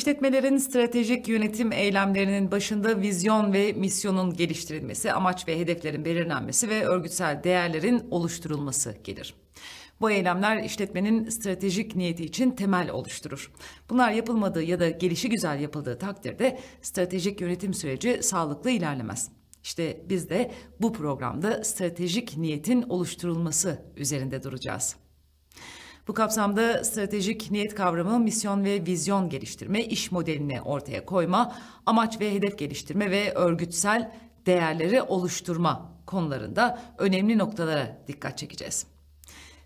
İşletmelerin stratejik yönetim eylemlerinin başında vizyon ve misyonun geliştirilmesi, amaç ve hedeflerin belirlenmesi ve örgütsel değerlerin oluşturulması gelir. Bu eylemler işletmenin stratejik niyeti için temel oluşturur. Bunlar yapılmadığı ya da gelişi güzel yapıldığı takdirde stratejik yönetim süreci sağlıklı ilerlemez. İşte biz de bu programda stratejik niyetin oluşturulması üzerinde duracağız. Bu kapsamda stratejik niyet kavramı, misyon ve vizyon geliştirme, iş modelini ortaya koyma, amaç ve hedef geliştirme ve örgütsel değerleri oluşturma konularında önemli noktalara dikkat çekeceğiz.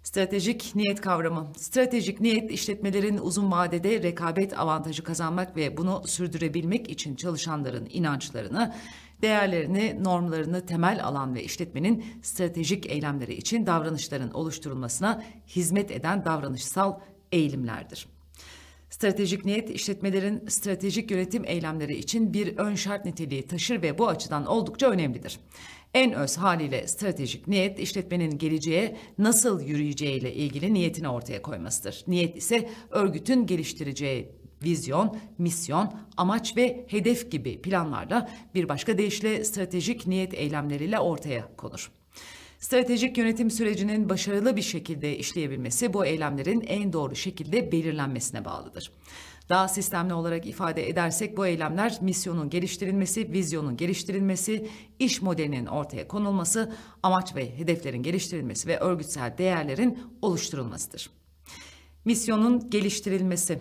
Stratejik niyet kavramı. Stratejik niyet işletmelerin uzun vadede rekabet avantajı kazanmak ve bunu sürdürebilmek için çalışanların inançlarını, değerlerini, normlarını temel alan ve işletmenin stratejik eylemleri için davranışların oluşturulmasına hizmet eden davranışsal eğilimlerdir. Stratejik niyet işletmelerin stratejik yönetim eylemleri için bir ön şart niteliği taşır ve bu açıdan oldukça önemlidir. En öz haliyle stratejik niyet işletmenin geleceğe nasıl yürüyeceğiyle ilgili niyetini ortaya koymasıdır. Niyet ise örgütün geliştireceği vizyon, misyon, amaç ve hedef gibi planlarla bir başka deyişle stratejik niyet eylemleriyle ortaya konur. Stratejik yönetim sürecinin başarılı bir şekilde işleyebilmesi bu eylemlerin en doğru şekilde belirlenmesine bağlıdır. Daha sistemli olarak ifade edersek bu eylemler misyonun geliştirilmesi, vizyonun geliştirilmesi, iş modelinin ortaya konulması, amaç ve hedeflerin geliştirilmesi ve örgütsel değerlerin oluşturulmasıdır. Misyonun geliştirilmesi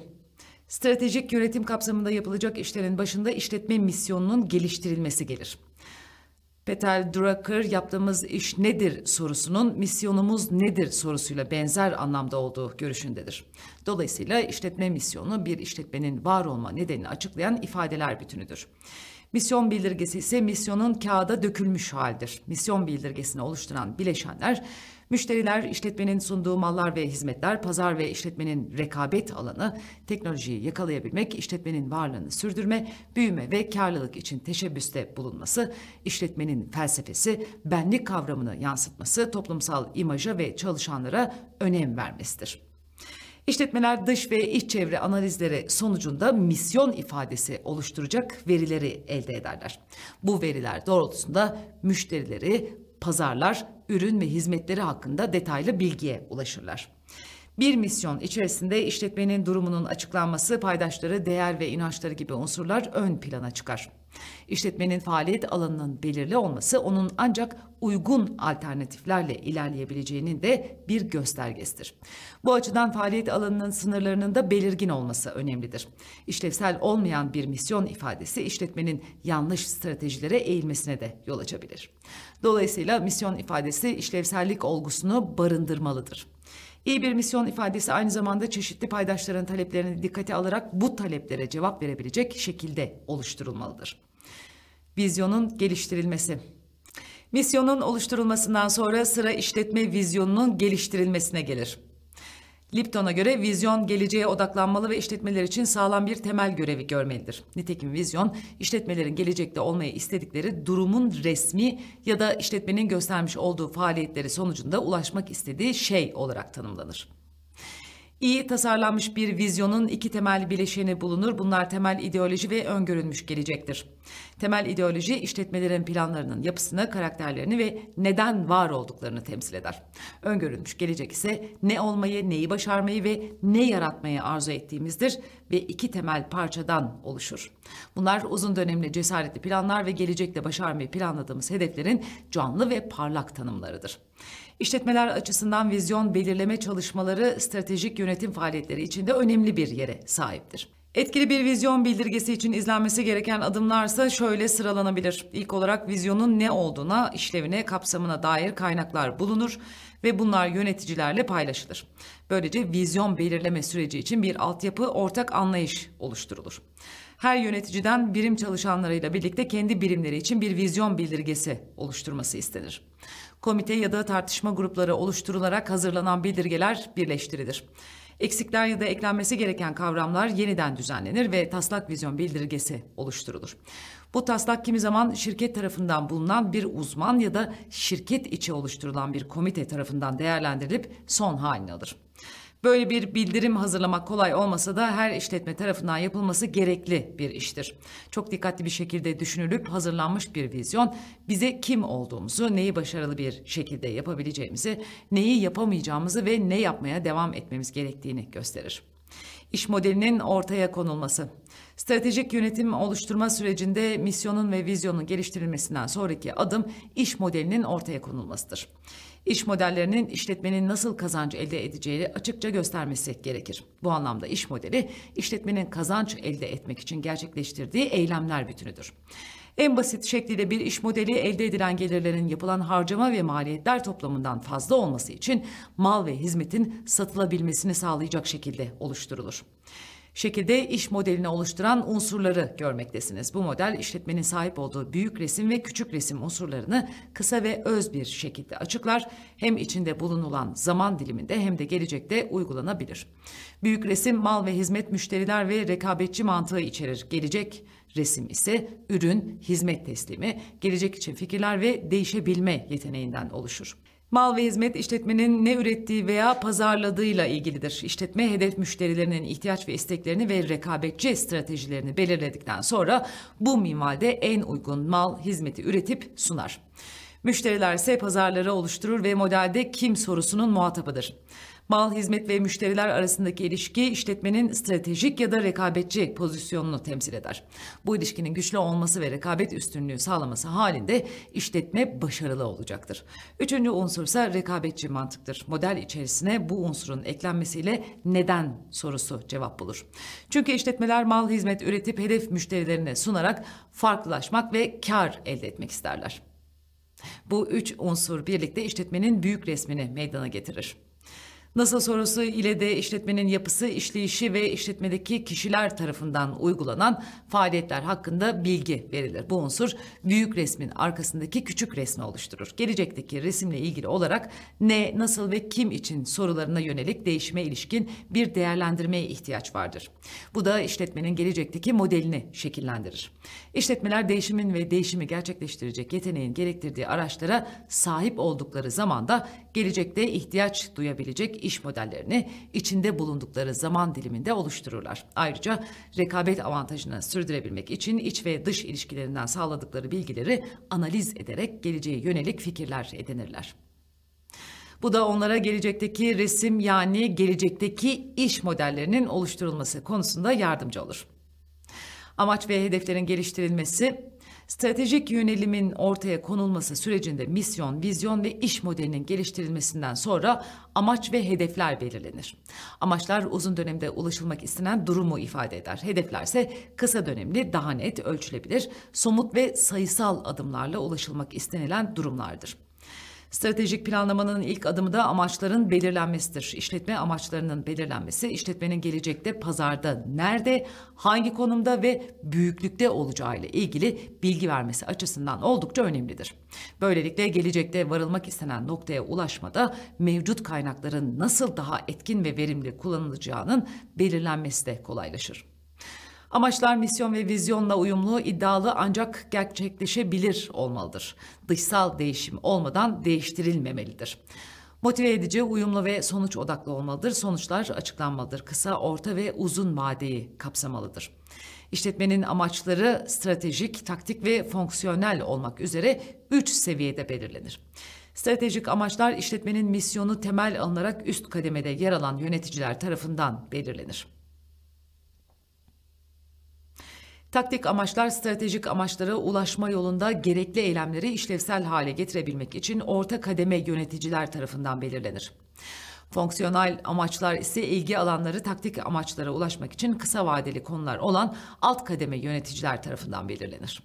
Stratejik yönetim kapsamında yapılacak işlerin başında işletme misyonunun geliştirilmesi gelir. Peter Drucker yaptığımız iş nedir sorusunun misyonumuz nedir sorusuyla benzer anlamda olduğu görüşündedir. Dolayısıyla işletme misyonu bir işletmenin var olma nedenini açıklayan ifadeler bütünüdür. Misyon bildirgesi ise misyonun kağıda dökülmüş halidir. Misyon bildirgesini oluşturan bileşenler Müşteriler işletmenin sunduğu mallar ve hizmetler, pazar ve işletmenin rekabet alanı, teknolojiyi yakalayabilmek, işletmenin varlığını sürdürme, büyüme ve karlılık için teşebbüste bulunması, işletmenin felsefesi, benlik kavramını yansıtması, toplumsal imaja ve çalışanlara önem vermesidir. İşletmeler dış ve iç çevre analizleri sonucunda misyon ifadesi oluşturacak verileri elde ederler. Bu veriler doğrultusunda müşterileri pazarlar, ürün ve hizmetleri hakkında detaylı bilgiye ulaşırlar. Bir misyon içerisinde işletmenin durumunun açıklanması, paydaşları, değer ve inançları gibi unsurlar ön plana çıkar. İşletmenin faaliyet alanının belirli olması onun ancak uygun alternatiflerle ilerleyebileceğinin de bir göstergesidir. Bu açıdan faaliyet alanının sınırlarının da belirgin olması önemlidir. İşlevsel olmayan bir misyon ifadesi işletmenin yanlış stratejilere eğilmesine de yol açabilir. Dolayısıyla misyon ifadesi işlevsellik olgusunu barındırmalıdır. İyi bir misyon ifadesi aynı zamanda çeşitli paydaşların taleplerini dikkate alarak bu taleplere cevap verebilecek şekilde oluşturulmalıdır. Vizyonun geliştirilmesi. Misyonun oluşturulmasından sonra sıra işletme vizyonunun geliştirilmesine gelir. Lipton'a göre vizyon geleceğe odaklanmalı ve işletmeler için sağlam bir temel görevi görmelidir. Nitekim vizyon işletmelerin gelecekte olmayı istedikleri durumun resmi ya da işletmenin göstermiş olduğu faaliyetleri sonucunda ulaşmak istediği şey olarak tanımlanır. İyi tasarlanmış bir vizyonun iki temel bileşeni bulunur. Bunlar temel ideoloji ve öngörülmüş gelecektir. Temel ideoloji işletmelerin planlarının yapısını, karakterlerini ve neden var olduklarını temsil eder. Öngörülmüş gelecek ise ne olmayı, neyi başarmayı ve ne yaratmayı arzu ettiğimizdir ve iki temel parçadan oluşur. Bunlar uzun dönemli cesaretli planlar ve gelecekte başarmayı planladığımız hedeflerin canlı ve parlak tanımlarıdır. İşletmeler açısından vizyon belirleme çalışmaları stratejik yönetim faaliyetleri içinde önemli bir yere sahiptir. Etkili bir vizyon bildirgesi için izlenmesi gereken adımlarsa şöyle sıralanabilir. İlk olarak vizyonun ne olduğuna, işlevine, kapsamına dair kaynaklar bulunur ve bunlar yöneticilerle paylaşılır. Böylece vizyon belirleme süreci için bir altyapı, ortak anlayış oluşturulur. Her yöneticiden birim çalışanlarıyla birlikte kendi birimleri için bir vizyon bildirgesi oluşturması istenir. Komite ya da tartışma grupları oluşturularak hazırlanan bildirgeler birleştirilir eksikler ya da eklenmesi gereken kavramlar yeniden düzenlenir ve taslak vizyon bildirgesi oluşturulur. Bu taslak kimi zaman şirket tarafından bulunan bir uzman ya da şirket içi oluşturulan bir komite tarafından değerlendirilip son halini alır. Böyle bir bildirim hazırlamak kolay olmasa da her işletme tarafından yapılması gerekli bir iştir. Çok dikkatli bir şekilde düşünülüp hazırlanmış bir vizyon bize kim olduğumuzu, neyi başarılı bir şekilde yapabileceğimizi, neyi yapamayacağımızı ve ne yapmaya devam etmemiz gerektiğini gösterir İş modelinin ortaya konulması. Stratejik yönetim oluşturma sürecinde misyonun ve vizyonun geliştirilmesinden sonraki adım iş modelinin ortaya konulmasıdır iş modellerinin işletmenin nasıl kazancı elde edeceğini açıkça göstermesi gerekir. Bu anlamda iş modeli işletmenin kazanç elde etmek için gerçekleştirdiği eylemler bütünüdür. En basit şekliyle bir iş modeli elde edilen gelirlerin yapılan harcama ve maliyetler toplamından fazla olması için mal ve hizmetin satılabilmesini sağlayacak şekilde oluşturulur şekilde iş modelini oluşturan unsurları görmektesiniz. Bu model işletmenin sahip olduğu büyük resim ve küçük resim unsurlarını kısa ve öz bir şekilde açıklar. Hem içinde bulunulan zaman diliminde hem de gelecekte uygulanabilir. Büyük resim mal ve hizmet müşteriler ve rekabetçi mantığı içerir. Gelecek resim ise ürün, hizmet teslimi, gelecek için fikirler ve değişebilme yeteneğinden oluşur. Mal ve hizmet işletmenin ne ürettiği veya pazarladığıyla ilgilidir. İşletme hedef müşterilerinin ihtiyaç ve isteklerini ve rekabetçi stratejilerini belirledikten sonra bu minvalde en uygun mal hizmeti üretip sunar. Müşteriler ise pazarları oluşturur ve modelde kim sorusunun muhatabıdır. Mal, hizmet ve müşteriler arasındaki ilişki işletmenin stratejik ya da rekabetçi pozisyonunu temsil eder. Bu ilişkinin güçlü olması ve rekabet üstünlüğü sağlaması halinde işletme başarılı olacaktır. Üçüncü unsur ise rekabetçi mantıktır. Model içerisine bu unsurun eklenmesiyle neden sorusu cevap bulur. Çünkü işletmeler mal, hizmet üretip hedef müşterilerine sunarak farklılaşmak ve kar elde etmek isterler. Bu üç unsur birlikte işletmenin büyük resmini meydana getirir. NASA sorusu ile de işletmenin yapısı, işleyişi ve işletmedeki kişiler tarafından uygulanan faaliyetler hakkında bilgi verilir. Bu unsur büyük resmin arkasındaki küçük resmi oluşturur. Gelecekteki resimle ilgili olarak ne, nasıl ve kim için sorularına yönelik değişime ilişkin bir değerlendirmeye ihtiyaç vardır. Bu da işletmenin gelecekteki modelini şekillendirir. İşletmeler değişimin ve değişimi gerçekleştirecek yeteneğin gerektirdiği araçlara sahip oldukları zaman da gelecekte ihtiyaç duyabilecek iş modellerini içinde bulundukları zaman diliminde oluştururlar. Ayrıca rekabet avantajını sürdürebilmek için iç ve dış ilişkilerinden sağladıkları bilgileri analiz ederek geleceğe yönelik fikirler edinirler. Bu da onlara gelecekteki resim yani gelecekteki iş modellerinin oluşturulması konusunda yardımcı olur. Amaç ve hedeflerin geliştirilmesi Stratejik yönelimin ortaya konulması sürecinde misyon, vizyon ve iş modelinin geliştirilmesinden sonra amaç ve hedefler belirlenir. Amaçlar uzun dönemde ulaşılmak istenen durumu ifade eder. Hedefler ise kısa dönemli, daha net, ölçülebilir, somut ve sayısal adımlarla ulaşılmak istenilen durumlardır. Stratejik planlamanın ilk adımı da amaçların belirlenmesidir. İşletme amaçlarının belirlenmesi, işletmenin gelecekte pazarda nerede, hangi konumda ve büyüklükte olacağı ile ilgili bilgi vermesi açısından oldukça önemlidir. Böylelikle gelecekte varılmak istenen noktaya ulaşmada mevcut kaynakların nasıl daha etkin ve verimli kullanılacağının belirlenmesi de kolaylaşır. Amaçlar misyon ve vizyonla uyumlu, iddialı ancak gerçekleşebilir olmalıdır. Dışsal değişim olmadan değiştirilmemelidir. Motive edici, uyumlu ve sonuç odaklı olmalıdır. Sonuçlar açıklanmalıdır. Kısa, orta ve uzun vadeyi kapsamalıdır. İşletmenin amaçları stratejik, taktik ve fonksiyonel olmak üzere üç seviyede belirlenir. Stratejik amaçlar işletmenin misyonu temel alınarak üst kademede yer alan yöneticiler tarafından belirlenir. taktik amaçlar stratejik amaçlara ulaşma yolunda gerekli eylemleri işlevsel hale getirebilmek için orta kademe yöneticiler tarafından belirlenir. Fonksiyonel amaçlar ise ilgi alanları taktik amaçlara ulaşmak için kısa vadeli konular olan alt kademe yöneticiler tarafından belirlenir.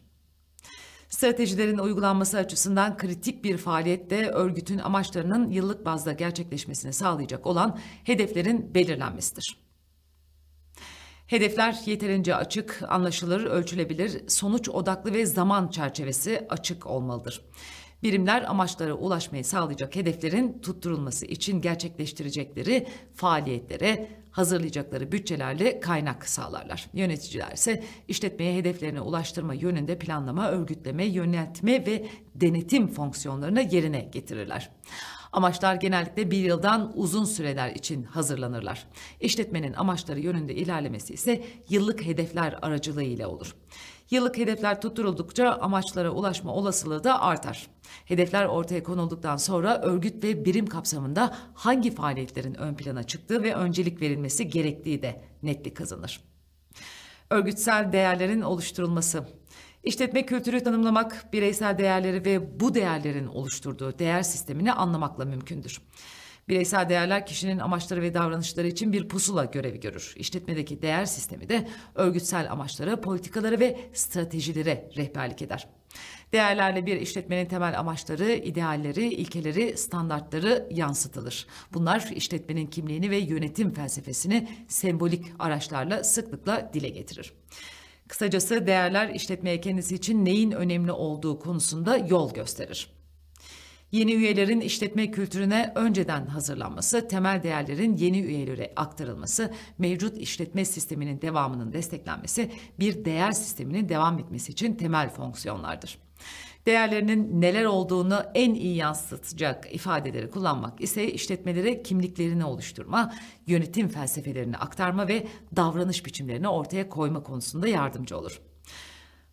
Stratejilerin uygulanması açısından kritik bir faaliyette örgütün amaçlarının yıllık bazda gerçekleşmesini sağlayacak olan hedeflerin belirlenmesidir. Hedefler yeterince açık, anlaşılır, ölçülebilir, sonuç odaklı ve zaman çerçevesi açık olmalıdır. Birimler amaçlara ulaşmayı sağlayacak hedeflerin tutturulması için gerçekleştirecekleri faaliyetlere hazırlayacakları bütçelerle kaynak sağlarlar. Yöneticiler ise işletmeye hedeflerine ulaştırma yönünde planlama, örgütleme, yöneltme ve denetim fonksiyonlarını yerine getirirler. Amaçlar genellikle bir yıldan uzun süreler için hazırlanırlar. İşletmenin amaçları yönünde ilerlemesi ise yıllık hedefler aracılığıyla olur. Yıllık hedefler tutturuldukça amaçlara ulaşma olasılığı da artar. Hedefler ortaya konulduktan sonra örgüt ve birim kapsamında hangi faaliyetlerin ön plana çıktığı ve öncelik verilmesi gerektiği de netlik kazanır. Örgütsel değerlerin oluşturulması İşletme kültürü tanımlamak bireysel değerleri ve bu değerlerin oluşturduğu değer sistemini anlamakla mümkündür. Bireysel değerler kişinin amaçları ve davranışları için bir pusula görevi görür. İşletmedeki değer sistemi de örgütsel amaçlara, politikalara ve stratejilere rehberlik eder. Değerlerle bir işletmenin temel amaçları, idealleri, ilkeleri, standartları yansıtılır. Bunlar işletmenin kimliğini ve yönetim felsefesini sembolik araçlarla sıklıkla dile getirir. Kısacası değerler işletmeye kendisi için neyin önemli olduğu konusunda yol gösterir. Yeni üyelerin işletme kültürüne önceden hazırlanması, temel değerlerin yeni üyelere aktarılması, mevcut işletme sisteminin devamının desteklenmesi, bir değer sisteminin devam etmesi için temel fonksiyonlardır değerlerinin neler olduğunu en iyi yansıtacak ifadeleri kullanmak ise işletmelere kimliklerini oluşturma, yönetim felsefelerini aktarma ve davranış biçimlerini ortaya koyma konusunda yardımcı olur.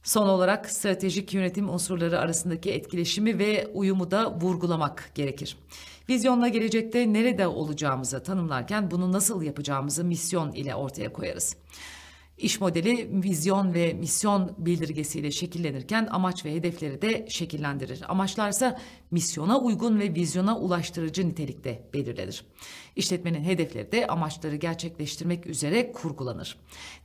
Son olarak stratejik yönetim unsurları arasındaki etkileşimi ve uyumu da vurgulamak gerekir. Vizyonla gelecekte nerede olacağımızı tanımlarken bunu nasıl yapacağımızı misyon ile ortaya koyarız. İş modeli vizyon ve misyon bildirgesiyle şekillenirken amaç ve hedefleri de şekillendirir. Amaçlarsa misyona uygun ve vizyona ulaştırıcı nitelikte belirlenir. İşletmenin hedefleri de amaçları gerçekleştirmek üzere kurgulanır.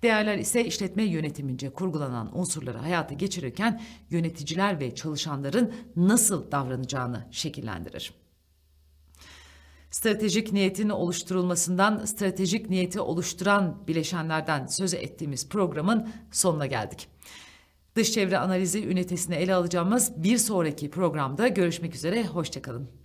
Değerler ise işletme yönetimince kurgulanan unsurları hayata geçirirken yöneticiler ve çalışanların nasıl davranacağını şekillendirir stratejik niyetin oluşturulmasından stratejik niyeti oluşturan bileşenlerden söz ettiğimiz programın sonuna geldik. Dış çevre analizi ünitesini ele alacağımız bir sonraki programda görüşmek üzere, hoşçakalın.